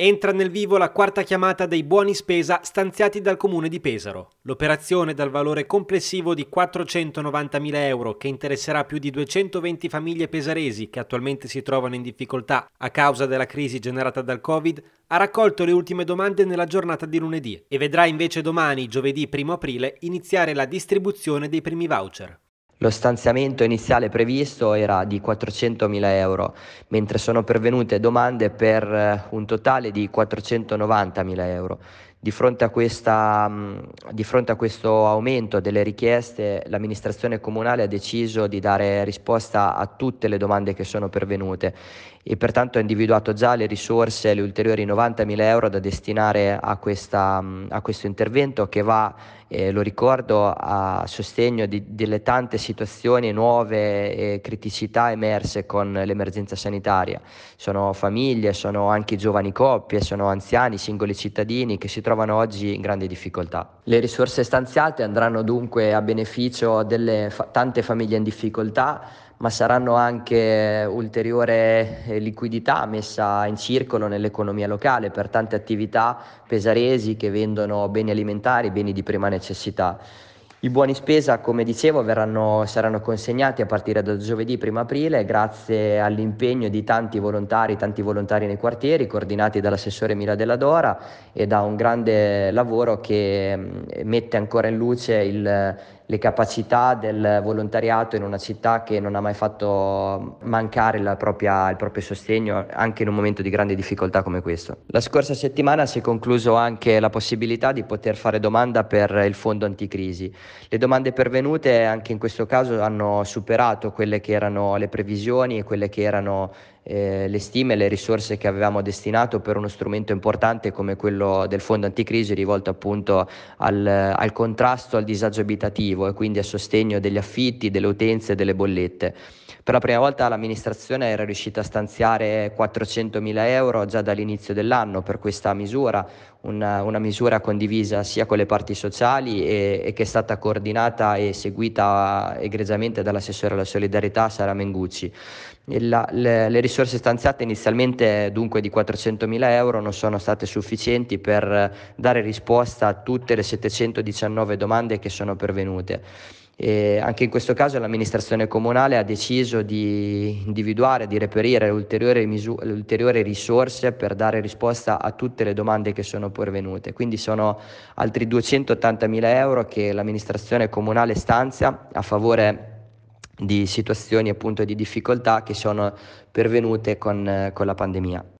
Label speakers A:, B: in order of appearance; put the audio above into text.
A: Entra nel vivo la quarta chiamata dei buoni spesa stanziati dal comune di Pesaro. L'operazione dal valore complessivo di 490.000 euro che interesserà più di 220 famiglie pesaresi che attualmente si trovano in difficoltà a causa della crisi generata dal Covid ha raccolto le ultime domande nella giornata di lunedì e vedrà invece domani, giovedì 1 aprile, iniziare la distribuzione dei primi voucher.
B: Lo stanziamento iniziale previsto era di 400.000 euro, mentre sono pervenute domande per eh, un totale di 490.000 euro, di fronte, questa, mm, di fronte, a questo aumento delle richieste, l'amministrazione comunale ha deciso di dare risposta a tutte le domande che sono pervenute e pertanto ha individuato già le risorse, le ulteriori 90.000 euro da destinare a, questa, mm, a questo intervento che va, eh, lo ricordo, a sostegno di, delle tante situazioni nuove e criticità emerse con l'emergenza sanitaria. Sono famiglie, sono anche giovani coppie, sono anziani, singoli cittadini che si trovano trovano oggi in grande difficoltà. Le risorse stanziate andranno dunque a beneficio delle fa- tante famiglie in difficoltà, ma saranno anche ulteriore eh, liquidità messa in circolo nell'economia locale per tante attività pesaresi che vendono beni alimentari, beni di prima necessità. I buoni spesa, come dicevo, verranno, saranno consegnati a partire da giovedì 1 aprile grazie all'impegno di tanti volontari, tanti volontari nei quartieri, coordinati dall'assessore Mira Della Dora e da un grande lavoro che mm, mette ancora in luce il, le capacità del volontariato in una città che non ha mai fatto mancare propria, il proprio sostegno anche in un momento di grande difficoltà come questo. La scorsa settimana si è concluso anche la possibilità di poter fare domanda per il fondo anticrisi. Le domande pervenute anche in questo caso hanno superato quelle che erano le previsioni e quelle che erano eh, le stime e le risorse che avevamo destinato per uno strumento importante come quello del fondo anticrisi rivolto appunto al, al contrasto al disagio abitativo e quindi a sostegno degli affitti, delle utenze e delle bollette. Per la prima volta l'amministrazione era riuscita a stanziare 400.000 euro già dall'inizio dell'anno per questa misura, una, una misura condivisa sia con le parti sociali e, e, che è stata coordinata e seguita egregiamente dall'assessore alla solidarietà Sara Mengucci. La, le, le risorse risorse stanziate inizialmente dunque di 400.000 euro non sono state sufficienti per dare risposta a tutte le 719 domande che sono pervenute. E anche in questo caso l'amministrazione comunale ha deciso di individuare, di reperire ulteriori, misu- ulteriori, risorse per dare risposta a tutte le domande che sono pervenute. Quindi sono altri 280.000 euro che l'amministrazione comunale stanzia a favore di di situazioni appunto di difficoltà che sono pervenute con, eh, con la pandemia.